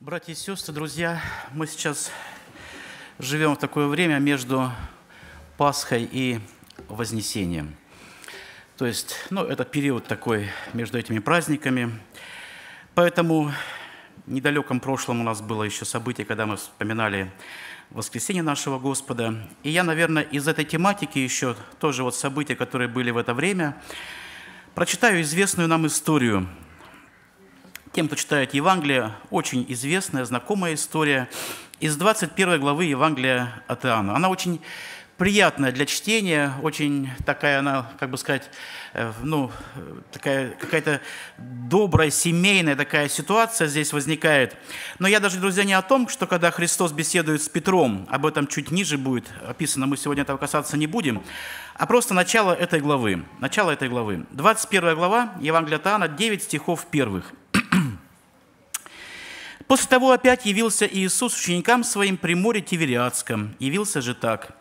Братья и сестры, друзья, мы сейчас живем в такое время между Пасхой и Вознесением. То есть, ну, это период такой между этими праздниками. Поэтому в недалеком прошлом у нас было еще событие, когда мы вспоминали воскресение нашего Господа. И я, наверное, из этой тематики еще тоже вот события, которые были в это время, прочитаю известную нам историю – тем, кто читает Евангелие, очень известная, знакомая история из 21 главы Евангелия от Иоанна. Она очень приятная для чтения, очень такая она, как бы сказать, э, ну, такая какая-то добрая, семейная такая ситуация здесь возникает. Но я даже, друзья, не о том, что когда Христос беседует с Петром, об этом чуть ниже будет описано, мы сегодня этого касаться не будем, а просто начало этой главы, начало этой главы. 21 глава Евангелия Таана, 9 стихов первых. После того опять явился Иисус ученикам своим при море Тивериадском. Явился же так.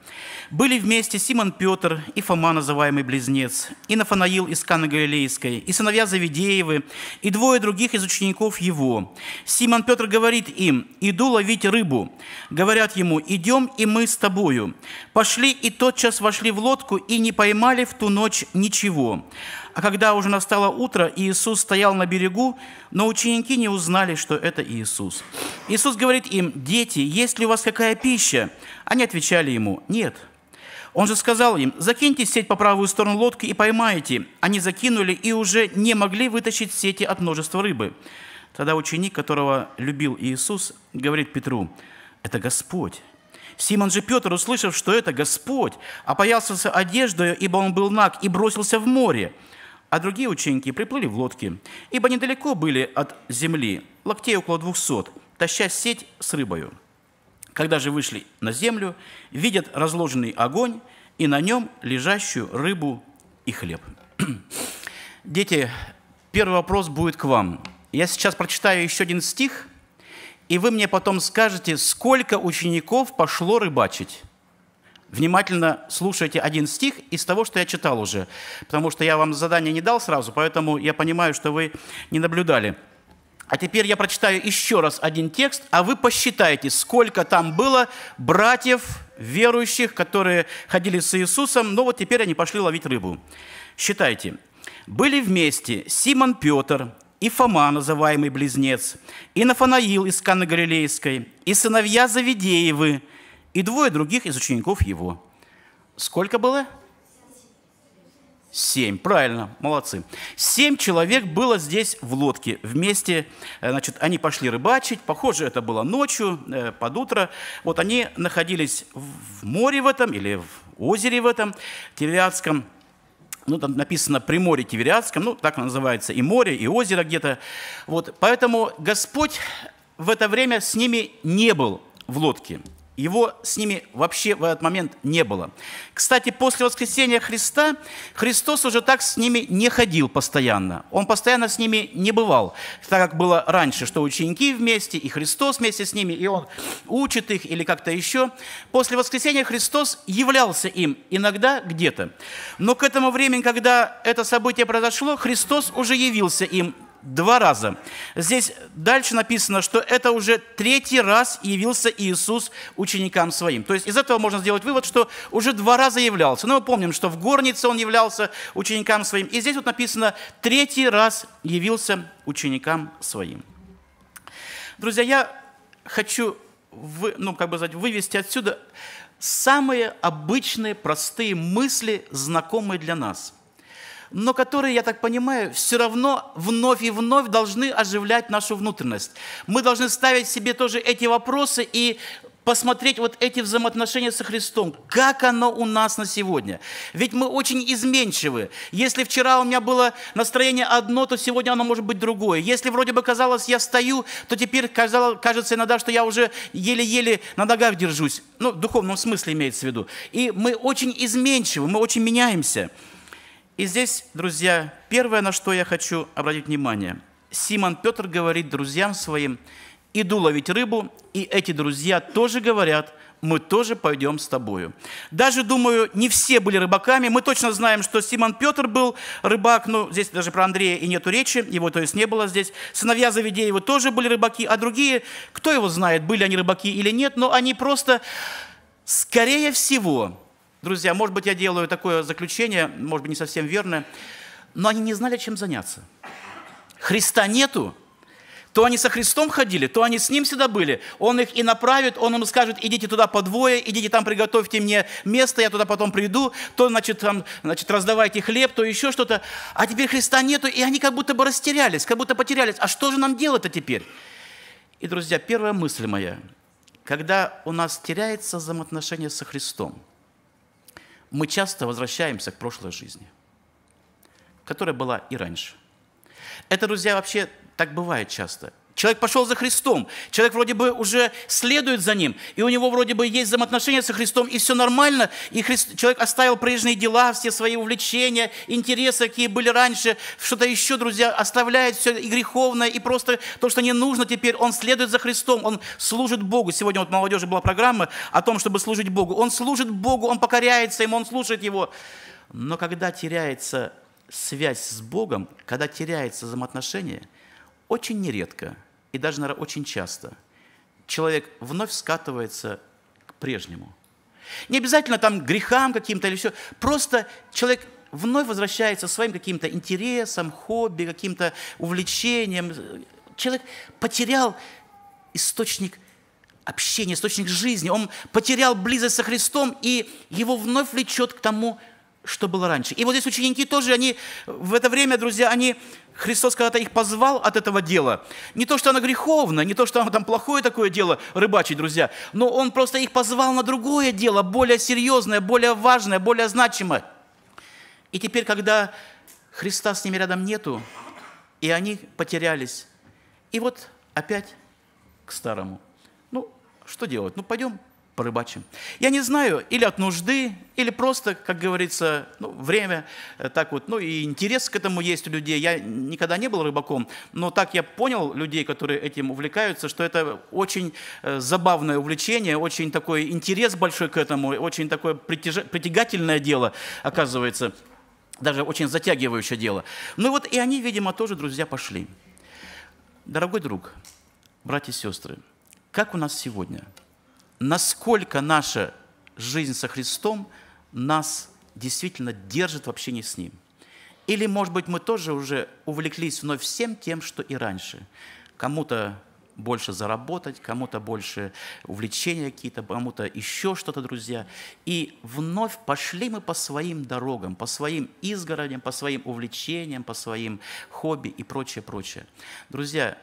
Были вместе Симон Петр и Фома, называемый Близнец, и Нафанаил из Каны Галилейской, и сыновья Завидеевы, и двое других из учеников его. Симон Петр говорит им, «Иду ловить рыбу». Говорят ему, «Идем, и мы с тобою». Пошли и тотчас вошли в лодку, и не поймали в ту ночь ничего. А когда уже настало утро, Иисус стоял на берегу, но ученики не узнали, что это Иисус. Иисус. Иисус говорит им, «Дети, есть ли у вас какая пища?» Они отвечали ему, «Нет». Он же сказал им, «Закиньте сеть по правую сторону лодки и поймаете». Они закинули и уже не могли вытащить сети от множества рыбы. Тогда ученик, которого любил Иисус, говорит Петру, «Это Господь». Симон же Петр, услышав, что это Господь, опоялся одеждою, ибо он был наг, и бросился в море – а другие ученики приплыли в лодке, ибо недалеко были от земли, локтей около двухсот, таща сеть с рыбою. Когда же вышли на землю, видят разложенный огонь и на нем лежащую рыбу и хлеб. Дети, первый вопрос будет к вам. Я сейчас прочитаю еще один стих, и вы мне потом скажете, сколько учеников пошло рыбачить. Внимательно слушайте один стих из того, что я читал уже, потому что я вам задание не дал сразу, поэтому я понимаю, что вы не наблюдали. А теперь я прочитаю еще раз один текст, а вы посчитайте, сколько там было братьев, верующих, которые ходили с Иисусом, но вот теперь они пошли ловить рыбу. Считайте. «Были вместе Симон Петр, и Фома, называемый Близнец, и Нафанаил из Канны Галилейской, и сыновья Завидеевы, и двое других из учеников его. Сколько было? Семь. Правильно, молодцы. Семь человек было здесь в лодке вместе. Э, значит, они пошли рыбачить. Похоже, это было ночью, э, под утро. Вот они находились в море в этом или в озере в этом Тевриадском. Ну, там написано «при море Тивериадском», ну, так называется, и море, и озеро где-то. Вот, поэтому Господь в это время с ними не был в лодке. Его с ними вообще в этот момент не было. Кстати, после воскресения Христа Христос уже так с ними не ходил постоянно. Он постоянно с ними не бывал, так как было раньше, что ученики вместе, и Христос вместе с ними, и Он учит их или как-то еще. После воскресения Христос являлся им иногда где-то. Но к этому времени, когда это событие произошло, Христос уже явился им два раза. Здесь дальше написано, что это уже третий раз явился Иисус ученикам своим. То есть из этого можно сделать вывод, что уже два раза являлся. Но мы помним, что в горнице он являлся ученикам своим. И здесь вот написано, третий раз явился ученикам своим. Друзья, я хочу вы, ну, как бы сказать, вывести отсюда самые обычные, простые мысли, знакомые для нас – но которые, я так понимаю, все равно вновь и вновь должны оживлять нашу внутренность. Мы должны ставить себе тоже эти вопросы и посмотреть вот эти взаимоотношения со Христом, как оно у нас на сегодня. Ведь мы очень изменчивы. Если вчера у меня было настроение одно, то сегодня оно может быть другое. Если вроде бы казалось, я стою, то теперь казалось, кажется иногда, что я уже еле-еле на ногах держусь. Ну, в духовном смысле имеется в виду. И мы очень изменчивы, мы очень меняемся. И здесь, друзья, первое, на что я хочу обратить внимание. Симон Петр говорит друзьям своим, иду ловить рыбу, и эти друзья тоже говорят, мы тоже пойдем с тобою. Даже, думаю, не все были рыбаками. Мы точно знаем, что Симон Петр был рыбак, ну, здесь даже про Андрея и нету речи, его, то есть, не было здесь. Сыновья Завидеева тоже были рыбаки, а другие, кто его знает, были они рыбаки или нет, но они просто, скорее всего, Друзья, может быть, я делаю такое заключение, может быть, не совсем верное, но они не знали, чем заняться. Христа нету, то они со Христом ходили, то они с Ним всегда были. Он их и направит, Он им скажет, идите туда по двое, идите там, приготовьте мне место, я туда потом приду, то, значит, там, значит раздавайте хлеб, то еще что-то. А теперь Христа нету, и они как будто бы растерялись, как будто потерялись. А что же нам делать-то теперь? И, друзья, первая мысль моя, когда у нас теряется взаимоотношение со Христом, мы часто возвращаемся к прошлой жизни, которая была и раньше. Это, друзья, вообще так бывает часто. Человек пошел за Христом, человек вроде бы уже следует за Ним, и у него вроде бы есть взаимоотношения со Христом, и все нормально, и Христ... человек оставил прежние дела, все свои увлечения, интересы, какие были раньше, что-то еще, друзья, оставляет все и греховное, и просто то, что не нужно теперь, он следует за Христом, он служит Богу. Сегодня вот молодежи была программа о том, чтобы служить Богу. Он служит Богу, он покоряется Ему, он слушает Его. Но когда теряется связь с Богом, когда теряется взаимоотношение, очень нередко – и даже, наверное, очень часто, человек вновь скатывается к прежнему. Не обязательно там грехам каким-то или все. Просто человек вновь возвращается своим каким-то интересам, хобби, каким-то увлечением. Человек потерял источник общения, источник жизни. Он потерял близость со Христом, и его вновь влечет к тому, что было раньше. И вот здесь ученики тоже, они в это время, друзья, они Христос когда-то их позвал от этого дела. Не то, что оно греховно, не то, что оно там плохое такое дело, рыбачить, друзья, но Он просто их позвал на другое дело, более серьезное, более важное, более значимое. И теперь, когда Христа с ними рядом нету, и они потерялись, и вот опять к старому. Ну, что делать? Ну, пойдем порыбачим. Я не знаю, или от нужды, или просто, как говорится, ну, время, э, так вот, ну и интерес к этому есть у людей. Я никогда не был рыбаком, но так я понял людей, которые этим увлекаются, что это очень э, забавное увлечение, очень такой интерес большой к этому, очень такое притягательное дело, оказывается, даже очень затягивающее дело. Ну вот и они, видимо, тоже, друзья, пошли. Дорогой друг, братья и сестры, как у нас сегодня – насколько наша жизнь со Христом нас действительно держит в общении с Ним. Или, может быть, мы тоже уже увлеклись вновь всем тем, что и раньше. Кому-то больше заработать, кому-то больше увлечения какие-то, кому-то еще что-то, друзья. И вновь пошли мы по своим дорогам, по своим изгородям, по своим увлечениям, по своим хобби и прочее, прочее. Друзья,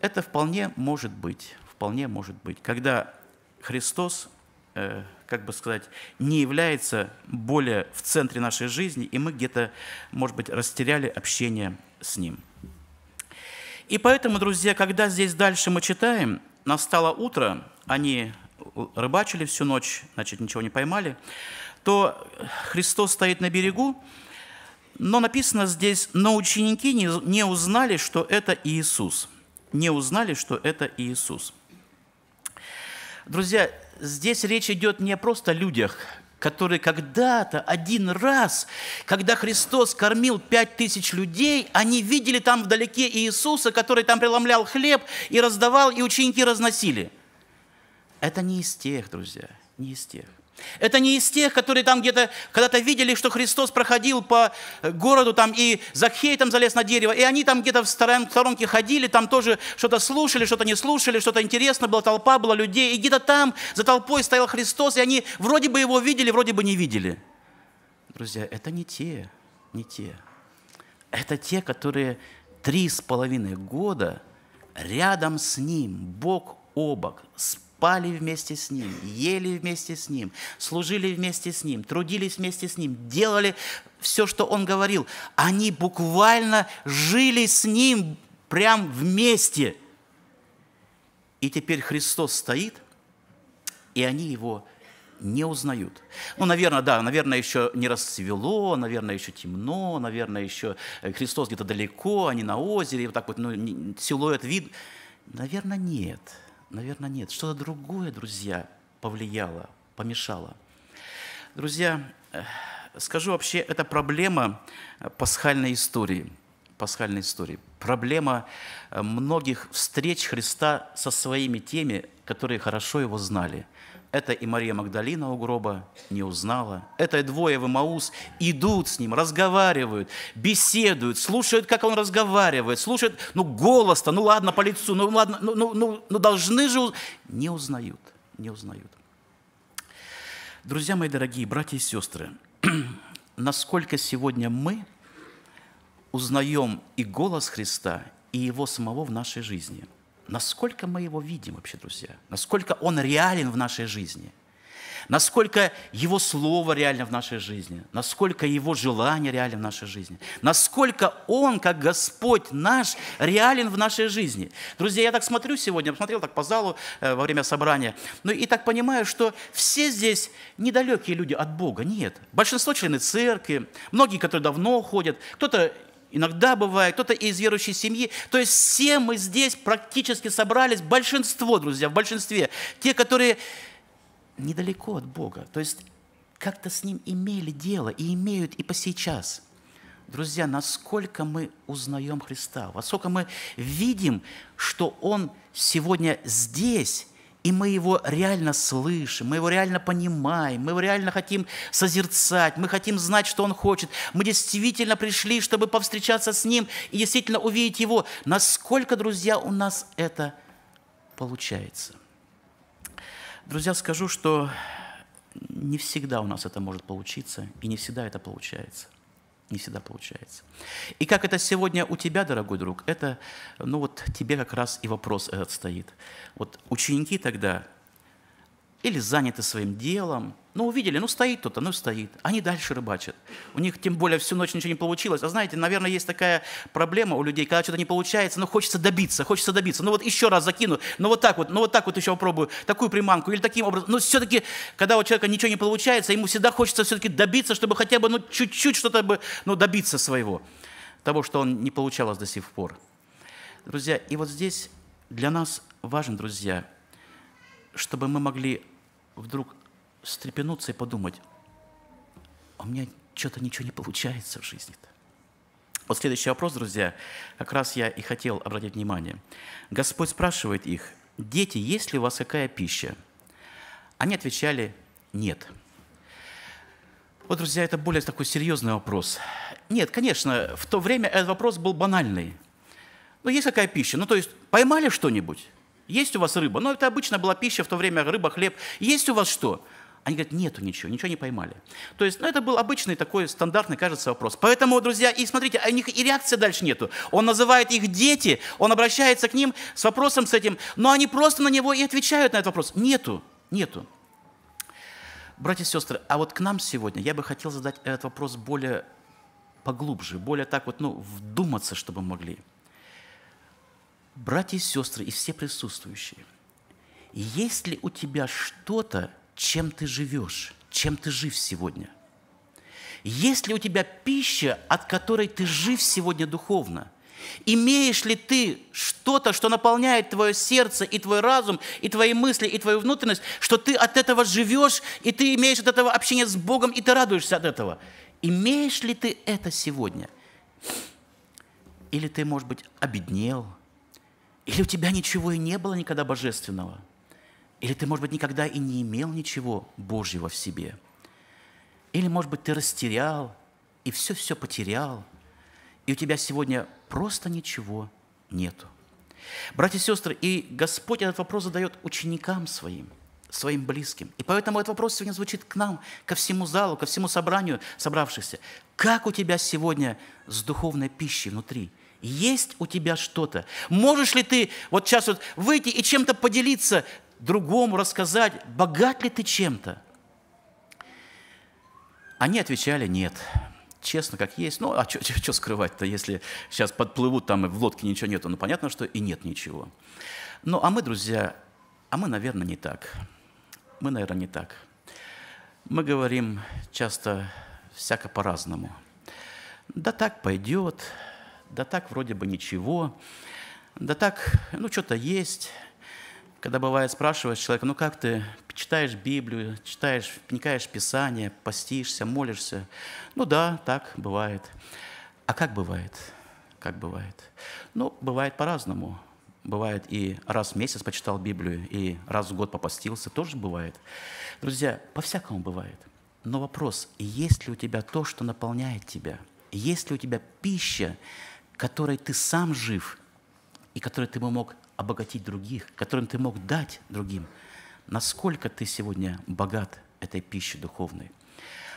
это вполне может быть, вполне может быть, когда Христос, э, как бы сказать, не является более в центре нашей жизни, и мы где-то, может быть, растеряли общение с Ним. И поэтому, друзья, когда здесь дальше мы читаем, настало утро, они рыбачили всю ночь, значит, ничего не поймали, то Христос стоит на берегу, но написано здесь, но ученики не, узнали, что это Иисус. Не узнали, что это Иисус. Друзья, здесь речь идет не просто о людях, которые когда-то один раз, когда Христос кормил пять тысяч людей, они видели там вдалеке Иисуса, который там преломлял хлеб и раздавал, и ученики разносили. Это не из тех, друзья, не из тех. Это не из тех, которые там где-то когда-то видели, что Христос проходил по э, городу, там и Захей там залез на дерево, и они там где-то в сторонке ходили, там тоже что-то слушали, что-то не слушали, что-то интересно было, толпа была людей, и где-то там за толпой стоял Христос, и они вроде бы его видели, вроде бы не видели. Друзья, это не те, не те. Это те, которые три с половиной года рядом с Ним, бок о бок, с спали вместе с Ним, ели вместе с Ним, служили вместе с Ним, трудились вместе с Ним, делали все, что Он говорил. Они буквально жили с Ним прям вместе. И теперь Христос стоит, и они Его не узнают. Ну, наверное, да, наверное, еще не расцвело, наверное, еще темно, наверное, еще Христос где-то далеко, они на озере, вот так вот, ну, силуэт, вид. Наверное, нет. Наверное, нет. Что-то другое, друзья, повлияло, помешало. Друзья, э, скажу вообще, это проблема э, пасхальной истории. Пасхальной истории. Проблема э, многих встреч Христа со своими теми, которые хорошо его знали. Это и Мария Магдалина у гроба не узнала. Это и двое в Имаус идут с ним, разговаривают, беседуют, слушают, как он разговаривает, слушают, ну, голос-то, ну, ладно, по лицу, ну, ладно, ну, ну, ну, ну должны же... Не узнают, не узнают. Друзья мои дорогие, братья и сестры, насколько сегодня мы узнаем и голос Христа, и Его самого в нашей жизни – насколько мы его видим вообще, друзья, насколько он реален в нашей жизни, насколько его слово реально в нашей жизни, насколько его желание реально в нашей жизни, насколько он, как Господь наш, реален в нашей жизни. Друзья, я так смотрю сегодня, посмотрел так по залу э, во время собрания, ну и так понимаю, что все здесь недалекие люди от Бога, нет. Большинство члены церкви, многие, которые давно ходят, кто-то Иногда бывает кто-то из верующей семьи. То есть все мы здесь практически собрались, большинство, друзья, в большинстве. Те, которые недалеко от Бога. То есть как-то с Ним имели дело и имеют и по сейчас. Друзья, насколько мы узнаем Христа, во сколько мы видим, что Он сегодня здесь, и мы его реально слышим, мы его реально понимаем, мы его реально хотим созерцать, мы хотим знать, что он хочет. Мы действительно пришли, чтобы повстречаться с ним и действительно увидеть его. Насколько, друзья, у нас это получается? Друзья, скажу, что не всегда у нас это может получиться, и не всегда это получается – не всегда получается. И как это сегодня у тебя, дорогой друг, это, ну вот тебе как раз и вопрос этот стоит. Вот ученики тогда, или заняты своим делом. Ну, увидели, ну, стоит кто-то, ну, стоит. Они дальше рыбачат. У них, тем более, всю ночь ничего не получилось. А знаете, наверное, есть такая проблема у людей, когда что-то не получается, но ну, хочется добиться, хочется добиться. Ну, вот еще раз закину, ну, вот так вот, ну, вот так вот еще попробую, такую приманку или таким образом. Но все-таки, когда у человека ничего не получается, ему всегда хочется все-таки добиться, чтобы хотя бы, ну, чуть-чуть что-то бы, ну, добиться своего. Того, что он не получалось до сих пор. Друзья, и вот здесь для нас важен, друзья, чтобы мы могли вдруг встрепенуться и подумать, «А у меня что-то ничего не получается в жизни-то. Вот следующий вопрос, друзья, как раз я и хотел обратить внимание. Господь спрашивает их, дети, есть ли у вас какая пища? Они отвечали, нет. Вот, друзья, это более такой серьезный вопрос. Нет, конечно, в то время этот вопрос был банальный. но «Ну, есть какая пища? Ну, то есть, поймали что-нибудь? Есть у вас рыба? Ну, это обычно была пища в то время, рыба, хлеб. Есть у вас что? Они говорят, нету ничего, ничего не поймали. То есть, ну, это был обычный такой стандартный, кажется, вопрос. Поэтому, друзья, и смотрите, а у них и реакции дальше нету. Он называет их дети, он обращается к ним с вопросом с этим, но они просто на него и отвечают на этот вопрос. Нету, нету. Братья и сестры, а вот к нам сегодня я бы хотел задать этот вопрос более поглубже, более так вот, ну, вдуматься, чтобы могли – братья и сестры, и все присутствующие, есть ли у тебя что-то, чем ты живешь, чем ты жив сегодня? Есть ли у тебя пища, от которой ты жив сегодня духовно? Имеешь ли ты что-то, что наполняет твое сердце и твой разум, и твои мысли, и твою внутренность, что ты от этого живешь, и ты имеешь от этого общение с Богом, и ты радуешься от этого? Имеешь ли ты это сегодня? Или ты, может быть, обеднел – или у тебя ничего и не было никогда божественного. Или ты, может быть, никогда и не имел ничего Божьего в себе. Или, может быть, ты растерял и все-все потерял. И у тебя сегодня просто ничего нету. Братья и сестры, и Господь этот вопрос задает ученикам своим, своим близким. И поэтому этот вопрос сегодня звучит к нам, ко всему залу, ко всему собранию собравшихся. Как у тебя сегодня с духовной пищей внутри – есть у тебя что-то? Можешь ли ты вот сейчас вот выйти и чем-то поделиться, другому рассказать, богат ли ты чем-то? Они отвечали, нет, честно, как есть. Ну, а что скрывать-то, если сейчас подплывут, там и в лодке ничего нету, ну, понятно, что и нет ничего. Ну, а мы, друзья, а мы, наверное, не так. Мы, наверное, не так. Мы говорим часто всяко по-разному. Да так пойдет, да так вроде бы ничего, да так, ну что-то есть. Когда бывает, спрашиваешь человека, ну как ты читаешь Библию, читаешь, вникаешь Писание, постишься, молишься. Ну да, так бывает. А как бывает? Как бывает? Ну, бывает по-разному. Бывает и раз в месяц почитал Библию, и раз в год попостился, тоже бывает. Друзья, по-всякому бывает. Но вопрос, есть ли у тебя то, что наполняет тебя? Есть ли у тебя пища, которой ты сам жив, и которой ты бы мог обогатить других, которым ты мог дать другим. Насколько ты сегодня богат этой пищей духовной?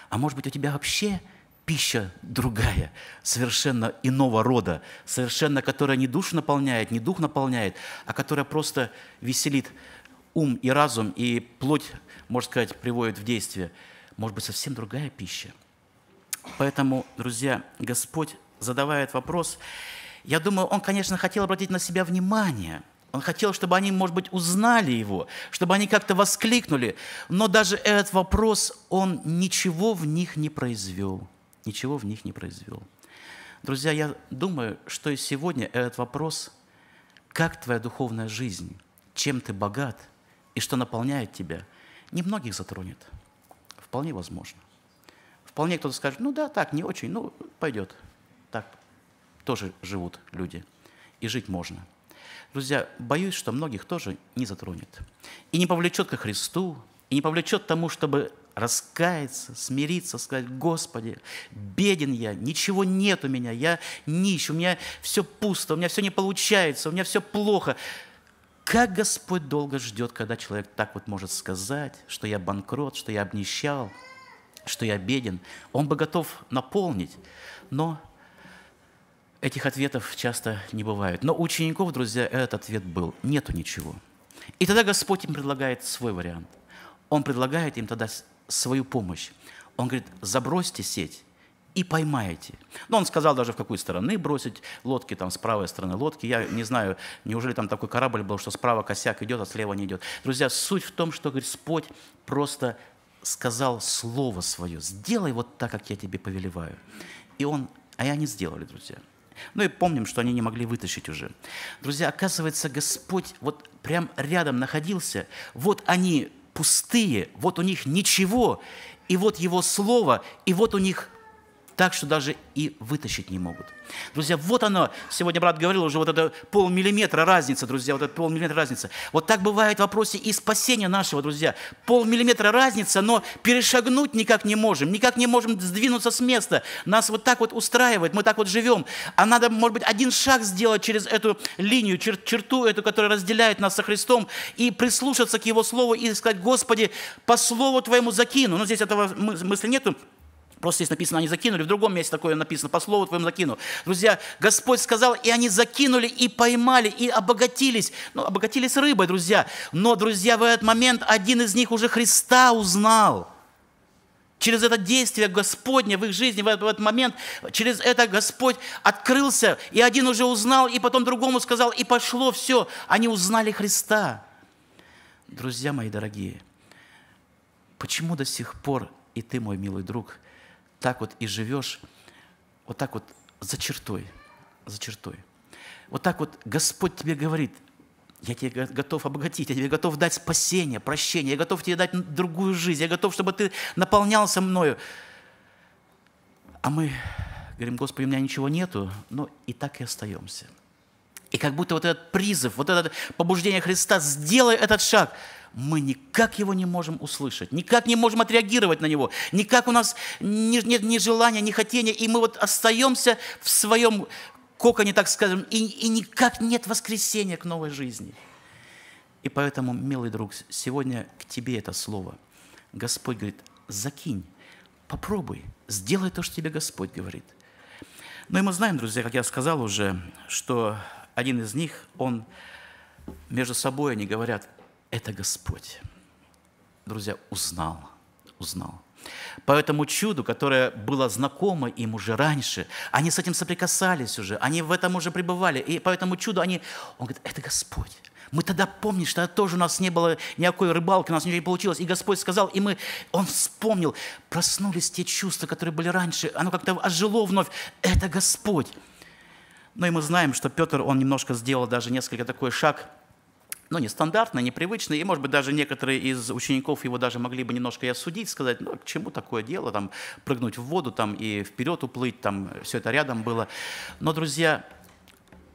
А может быть, у тебя вообще пища другая, совершенно иного рода, совершенно которая не душ наполняет, не дух наполняет, а которая просто веселит ум и разум, и плоть, можно сказать, приводит в действие. Может быть, совсем другая пища. Поэтому, друзья, Господь задавая этот вопрос, я думаю, он, конечно, хотел обратить на себя внимание. Он хотел, чтобы они, может быть, узнали его, чтобы они как-то воскликнули. Но даже этот вопрос, он ничего в них не произвел. Ничего в них не произвел. Друзья, я думаю, что и сегодня этот вопрос, как твоя духовная жизнь, чем ты богат и что наполняет тебя, немногих затронет. Вполне возможно. Вполне кто-то скажет, ну да, так, не очень, ну пойдет. Так тоже живут люди. И жить можно. Друзья, боюсь, что многих тоже не затронет. И не повлечет ко Христу, и не повлечет тому, чтобы раскаяться, смириться, сказать, Господи, беден я, ничего нет у меня, я нищ, у меня все пусто, у меня все не получается, у меня все плохо. Как Господь долго ждет, когда человек так вот может сказать, что я банкрот, что я обнищал, что я беден. Он бы готов наполнить, но Этих ответов часто не бывает. Но у учеников, друзья, этот ответ был. Нету ничего. И тогда Господь им предлагает свой вариант. Он предлагает им тогда свою помощь. Он говорит, забросьте сеть и поймаете. Но ну, он сказал даже, в какую стороны бросить лодки, там, с правой стороны лодки. Я не знаю, неужели там такой корабль был, что справа косяк идет, а слева не идет. Друзья, суть в том, что Господь просто сказал слово свое. Сделай вот так, как я тебе повелеваю. И он, а я не сделали, друзья. Ну и помним, что они не могли вытащить уже. Друзья, оказывается, Господь вот прям рядом находился. Вот они пустые, вот у них ничего, и вот Его Слово, и вот у них так, что даже и вытащить не могут. Друзья, вот оно, сегодня брат говорил уже, вот это полмиллиметра разница, друзья, вот это полмиллиметра разница. Вот так бывает в вопросе и спасения нашего, друзья. Полмиллиметра разница, но перешагнуть никак не можем, никак не можем сдвинуться с места. Нас вот так вот устраивает, мы так вот живем. А надо, может быть, один шаг сделать через эту линию, чер- черту эту, которая разделяет нас со Христом, и прислушаться к Его Слову, и сказать, Господи, по Слову Твоему закину. Но здесь этого мысли нету, Просто здесь написано, они закинули, в другом месте такое написано, по слову твоему закину. Друзья, Господь сказал, и они закинули, и поймали, и обогатились. Ну, обогатились рыбой, друзья. Но, друзья, в этот момент один из них уже Христа узнал. Через это действие Господне в их жизни, в этот, в этот момент, через это Господь открылся, и один уже узнал, и потом другому сказал, и пошло все. Они узнали Христа. Друзья мои дорогие, почему до сих пор и ты, мой милый друг – так вот и живешь, вот так вот за чертой, за чертой. Вот так вот Господь тебе говорит, я тебе готов обогатить, я тебе готов дать спасение, прощение, я готов тебе дать другую жизнь, я готов, чтобы ты наполнялся мною. А мы говорим, Господи, у меня ничего нету, но и так и остаемся. И как будто вот этот призыв, вот это побуждение Христа, сделай этот шаг, мы никак его не можем услышать, никак не можем отреагировать на него, никак у нас нет ни, желания, ни хотения, и мы вот остаемся в своем коконе, так скажем, и, и никак нет воскресения к новой жизни. И поэтому, милый друг, сегодня к тебе это слово. Господь говорит, закинь, попробуй, сделай то, что тебе Господь говорит. Но ну и мы знаем, друзья, как я сказал уже, что один из них, он между собой, они говорят, это Господь. Друзья, узнал, узнал. По этому чуду, которое было знакомо им уже раньше, они с этим соприкасались уже, они в этом уже пребывали, и по этому чуду они, он говорит, это Господь. Мы тогда помним, что тоже у нас не было никакой рыбалки, у нас ничего не получилось. И Господь сказал, и мы, Он вспомнил, проснулись те чувства, которые были раньше, оно как-то ожило вновь. Это Господь. Ну и мы знаем, что Петр, он немножко сделал даже несколько такой шаг, ну, нестандартный, непривычный, и, может быть, даже некоторые из учеников его даже могли бы немножко и осудить, сказать, ну, а к чему такое дело, там, прыгнуть в воду, там, и вперед уплыть, там, все это рядом было. Но, друзья,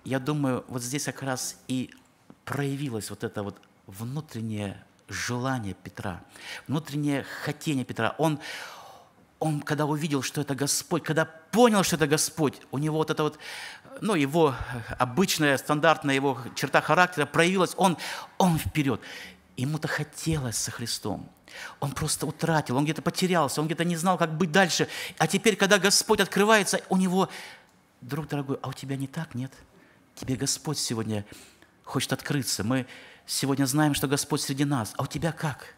я думаю, вот здесь как раз и проявилось вот это вот внутреннее желание Петра, внутреннее хотение Петра. Он, он, когда увидел, что это Господь, когда понял, что это Господь, у него вот это вот ну, его э, обычная, стандартная его черта характера проявилась, он, он вперед. Ему-то хотелось со Христом. Он просто утратил, он где-то потерялся, он где-то не знал, как быть дальше. А теперь, когда Господь открывается, у него, друг дорогой, а у тебя не так, нет? Тебе Господь сегодня хочет открыться. Мы сегодня знаем, что Господь среди нас. А у тебя как?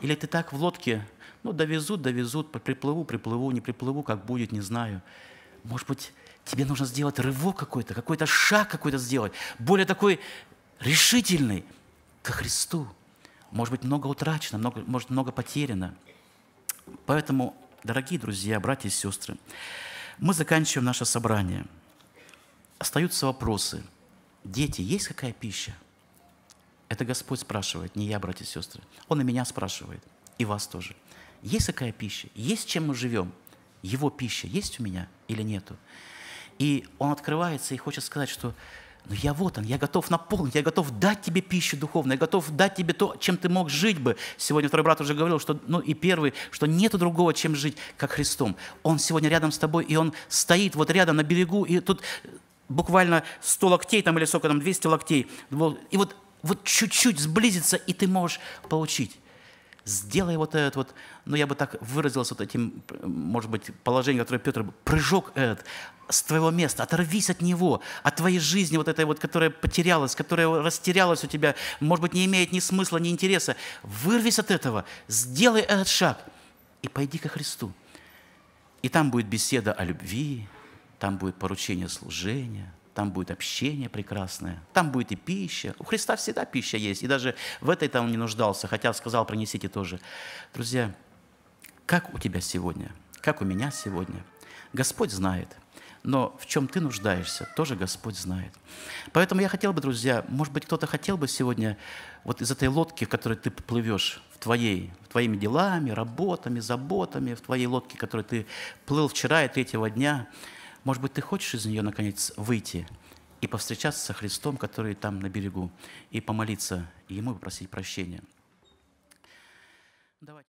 Или ты так в лодке? Ну, довезут, довезут, приплыву, приплыву, не приплыву, как будет, не знаю. Может быть, тебе нужно сделать рывок какой-то, какой-то шаг какой-то сделать, более такой решительный ко Христу. Может быть, много утрачено, много, может, много потеряно. Поэтому, дорогие друзья, братья и сестры, мы заканчиваем наше собрание. Остаются вопросы. Дети, есть какая пища? Это Господь спрашивает, не я, братья и сестры. Он и меня спрашивает, и вас тоже. Есть какая пища? Есть чем мы живем? Его пища есть у меня или нету? И он открывается и хочет сказать, что ну я вот он, я готов наполнить, я готов дать тебе пищу духовную, я готов дать тебе то, чем ты мог жить бы. Сегодня второй брат уже говорил, что, ну и первый, что нету другого, чем жить, как Христом. Он сегодня рядом с тобой, и он стоит вот рядом на берегу, и тут буквально 100 локтей там или сколько там, 200 локтей. И вот, вот чуть-чуть сблизиться, и ты можешь получить сделай вот этот вот, ну я бы так выразился вот этим, может быть, положением, которое Петр, прыжок этот, с твоего места, оторвись от него, от твоей жизни вот этой вот, которая потерялась, которая растерялась у тебя, может быть, не имеет ни смысла, ни интереса. Вырвись от этого, сделай этот шаг и пойди ко Христу. И там будет беседа о любви, там будет поручение служения – там будет общение прекрасное, там будет и пища. У Христа всегда пища есть, и даже в этой там он не нуждался, хотя сказал, принесите тоже. Друзья, как у тебя сегодня, как у меня сегодня, Господь знает, но в чем ты нуждаешься, тоже Господь знает. Поэтому я хотел бы, друзья, может быть, кто-то хотел бы сегодня вот из этой лодки, в которой ты плывешь, в твоей, твоими делами, работами, заботами, в твоей лодке, в которой ты плыл вчера и третьего дня – может быть, ты хочешь из нее, наконец, выйти и повстречаться со Христом, который там на берегу, и помолиться и Ему и попросить прощения. Давай.